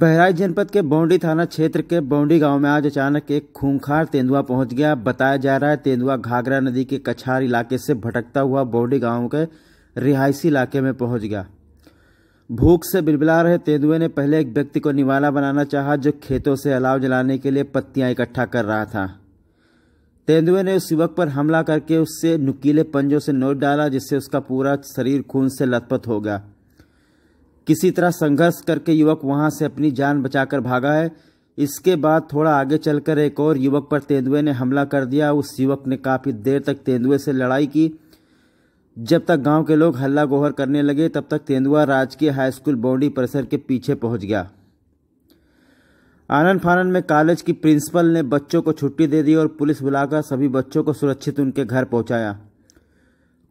बहराइच जनपद के बौंडी थाना क्षेत्र के बौंडी गांव में आज अचानक एक खूंखार तेंदुआ पहुंच गया बताया जा रहा है तेंदुआ घाघरा नदी के कछार इलाके से भटकता हुआ बौंडी गांव के रिहायशी इलाके में पहुंच गया भूख से बिलबिला रहे तेंदुए ने पहले एक व्यक्ति को निवाला बनाना चाहा जो खेतों से अलाव जलाने के लिए पत्तियां इकट्ठा कर रहा था तेंदुए ने उस युवक पर हमला करके उससे नुकीले पंजों से नोट डाला जिससे उसका पूरा शरीर खून से लथपथ हो गया किसी तरह संघर्ष करके युवक वहां से अपनी जान बचाकर भागा है इसके बाद थोड़ा आगे चलकर एक और युवक पर तेंदुए ने हमला कर दिया उस युवक ने काफ़ी देर तक तेंदुए से लड़ाई की जब तक गांव के लोग हल्ला गोहर करने लगे तब तक तेंदुआ राजकीय हाई स्कूल बाउंड्री परिसर के पीछे पहुंच गया आनंद फानंद में कॉलेज की प्रिंसिपल ने बच्चों को छुट्टी दे दी और पुलिस बुलाकर सभी बच्चों को सुरक्षित उनके घर पहुंचाया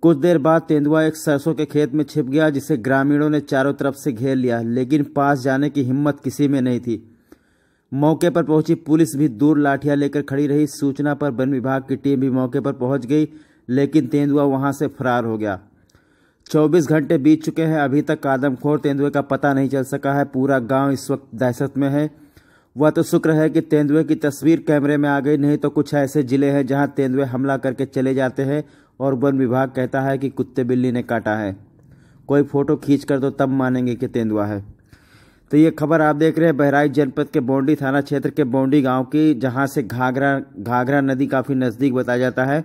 कुछ देर बाद तेंदुआ एक सरसों के खेत में छिप गया जिसे ग्रामीणों ने चारों तरफ से घेर लिया लेकिन पास जाने की हिम्मत किसी में नहीं थी मौके पर पहुंची पुलिस भी दूर लाठियां लेकर खड़ी रही सूचना पर वन विभाग की टीम भी मौके पर पहुंच गई लेकिन तेंदुआ वहां से फरार हो गया 24 घंटे बीत चुके हैं अभी तक कादमखोर तेंदुए का पता नहीं चल सका है पूरा गांव इस वक्त दहशत में है वह तो शुक्र है कि तेंदुए की तस्वीर कैमरे में आ गई नहीं तो कुछ ऐसे ज़िले हैं जहां तेंदुए हमला करके चले जाते हैं और वन विभाग कहता है कि कुत्ते बिल्ली ने काटा है कोई फ़ोटो खींच कर तो तब मानेंगे कि तेंदुआ है तो ये खबर आप देख रहे हैं बहराइच जनपद के बौंडी थाना क्षेत्र के बौंडी गांव की जहां से घाघरा घाघरा नदी काफ़ी नज़दीक बताया जाता है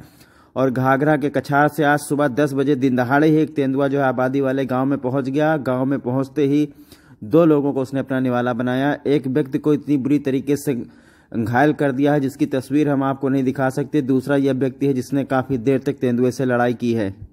और घाघरा के कछार से आज सुबह दस बजे दिन दहाड़े ही एक तेंदुआ जो है आबादी वाले गाँव में पहुँच गया गाँव में पहुँचते ही दो लोगों को उसने अपना निवाला बनाया एक व्यक्ति को इतनी बुरी तरीके से घायल कर दिया है जिसकी तस्वीर हम आपको नहीं दिखा सकते दूसरा यह व्यक्ति है जिसने काफ़ी देर तक तेंदुए से लड़ाई की है